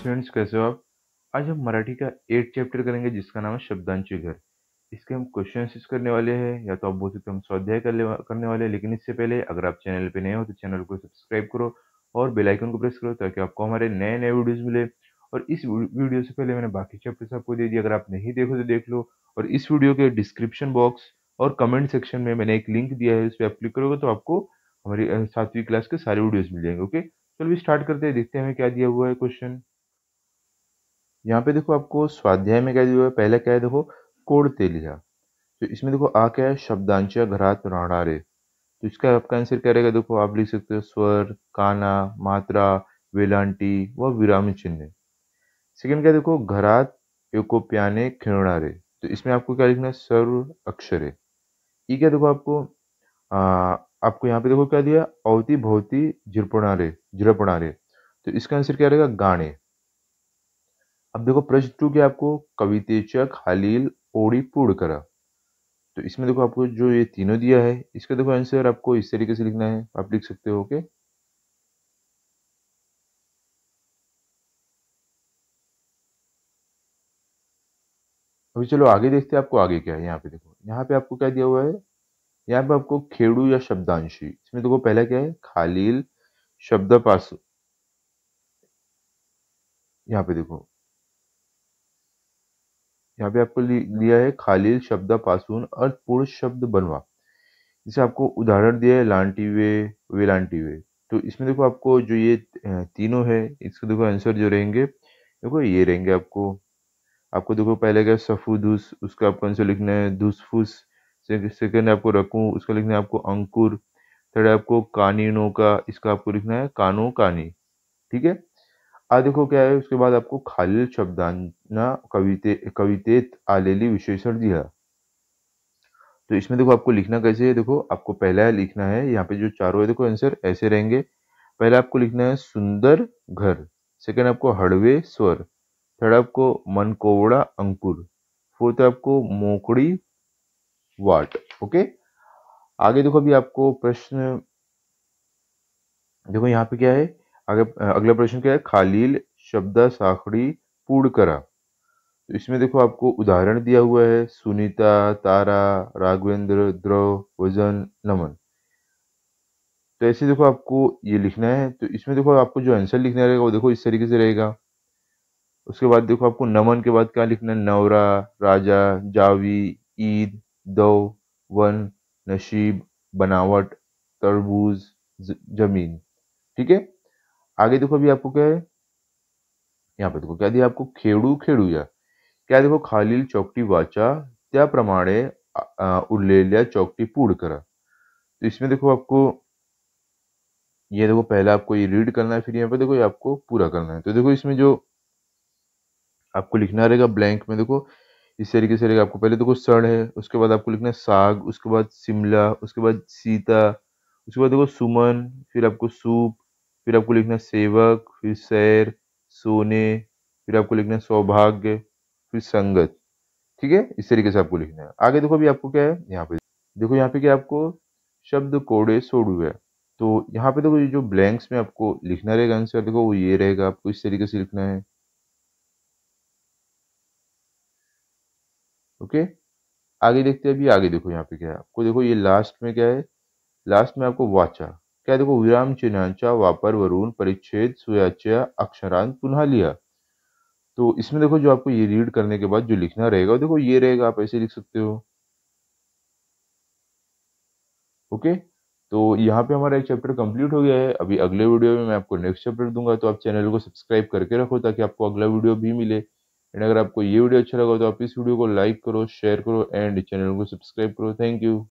students कैसे हो आप आज हम मराठी का एट चैप्टर करेंगे जिसका नाम है शब्दांशु घर इसके हम क्वेश्चन करने वाले हैं या तो आप बोल सकते तो हम स्वाध्याय करने वाले हैं लेकिन इससे पहले अगर आप चैनल पे नए हो तो चैनल को सब्सक्राइब करो और बेलाइकन को प्रेस करो ताकि आपको हमारे नए नए वीडियोज़ मिले और इस वीडियो से पहले मैंने बाकी चैप्टर्स आपको दे दिए अगर आप नहीं देखो तो देख लो और इस वीडियो के डिस्क्रिप्शन बॉक्स और कमेंट सेक्शन में मैंने एक लिंक दिया है उस पर आप क्लिक करोगे तो आपको हमारी सातवीं क्लास के सारे वीडियोज़ मिल जाएंगे ओके चलो भी स्टार्ट करते हैं देखते हैं हमें क्या दिया हुआ है क्वेश्चन यहाँ पे देखो आपको स्वाध्याय में क्या दिया हुआ है पहला क्या है देखो कोड़ तेलिया तो इसमें देखो आ क्या है शब्दांश घरात राणारे तो इसका आपका आंसर क्या रहेगा देखो आप लिख सकते हो स्वर काना मात्रा वेलांटी व विराम चिन्ह सेकेंड क्या देखो घरात प्याने खिणारे तो इसमें आपको क्या लिखना है सर्व अक्षरे ये क्या देखो आपको आ, आपको यहाँ पे देखो क्या दिया अवती भवती झिरपणारे झिरपणारे तो इसका आंसर क्या रहेगा गाने अब देखो प्रश्न टू के आपको कवितेचक हलील ओड़ी करा तो इसमें देखो आपको जो ये तीनों दिया है इसका देखो आंसर आपको इस तरीके से लिखना है आप लिख सकते हो ओके अभी चलो आगे देखते हैं आपको आगे क्या है यहाँ पे देखो यहाँ पे आपको क्या दिया हुआ है यहाँ पे आपको खेड़ू या शब्दांशी इसमें देखो पहला क्या है खालील शब्द पास यहाँ पे देखो यहाँ पे आपको लिया है खालील अर्थ अर्थपूर्ण शब्द बनवा इसे आपको उदाहरण दिया है लांटी वे वे लांटी वे तो इसमें देखो आपको जो ये तीनों है इसके देखो आंसर जो रहेंगे देखो ये रहेंगे आपको आपको देखो पहले क्या धूस उसका आपको आंसर लिखना है धुसफुस सेकेंड आपको रकू उसका लिखना है आपको अंकुर थर्ड आपको कानीनों का इसका आपको लिखना है कानो कानी ठीक है हा देखो क्या है उसके बाद आपको खालिल शब्दांना कविते कवितेत आलेली विशेषण दिया तो इसमें देखो आपको लिखना कैसे है देखो आपको पहला है लिखना है यहाँ पे जो चारों है देखो आंसर ऐसे रहेंगे पहला आपको लिखना है सुंदर घर सेकंड आपको हड़वे स्वर थर्ड आपको मनकोवड़ा अंकुर फोर्थ आपको मोकड़ी वाट ओके आगे देखो अभी आपको प्रश्न देखो यहाँ पे क्या है आगे अगला प्रश्न क्या है खालील शब्दा साखड़ी पूर्ण करा तो इसमें देखो आपको उदाहरण दिया हुआ है सुनीता तारा राघवेंद्र द्रव वजन नमन तो ऐसे देखो आपको ये लिखना है तो इसमें देखो आपको जो आंसर लिखना रहेगा वो देखो इस तरीके से रहेगा उसके बाद देखो आपको नमन के बाद क्या लिखना है नवरा राजा जावी ईद दो वन नशीब बनावट तरबूज जमीन ठीक है आगे देखो अभी आपको क्या है यहाँ पे देखो क्या दिया आपको खेड़ू खेडूया क्या देखो खालील चौकटी वाचा प्रमाणे उरलेल्या चौकटी पूर्ण करा तो इसमें देखो आपको ये देखो पहले आपको ये रीड करना है फिर यहाँ पे देखो ये आपको पूरा करना है तो देखो इसमें जो आपको लिखना रहेगा ब्लैंक में देखो इस तरीके से रहेगा आपको पहले देखो सड़ है उसके बाद आपको लिखना है साग उसके बाद शिमला उसके बाद सीता उसके बाद देखो सुमन फिर आपको सूप फिर आपको लिखना सेवक फिर सैर सोने फिर आपको लिखना सौभाग्य फिर संगत ठीक है इस तरीके से आपको लिखना है आगे देखो अभी आपको क्या है यहाँ पे देखो यहाँ पे क्या आपको शब्द कोड़े सोड़ हुए तो यहाँ पे देखो ये जो ब्लैंक्स में आपको लिखना रहेगा आंसर देखो वो ये रहेगा आपको इस तरीके से लिखना है ओके आगे देखते हैं अभी आगे देखो यहाँ पे क्या है आपको देखो ये लास्ट में क्या है लास्ट में आपको वाचा क्या देखो त्यात विरामचिन्हांच्या वापरवरून परिच्छेद सुयाच्या अक्षरांत पुनः लिया तो इसमें देखो जो आपको ये रीड करने के बाद जो लिखना रहेगा देखो ये रहेगा आप ऐसे लिख सकते हो ओके तो यहाँ पे हमारा एक चैप्टर कंप्लीट हो गया है अभी अगले वीडियो में मैं आपको नेक्स्ट चैप्टर दूंगा तो आप चैनल को सब्सक्राइब करके रखो ताकि आपको अगला वीडियो भी मिले एंड अगर आपको ये वीडियो अच्छा लगा तो आप इस वीडियो को लाइक करो शेयर करो एंड चैनल को सब्सक्राइब करो थैंक यू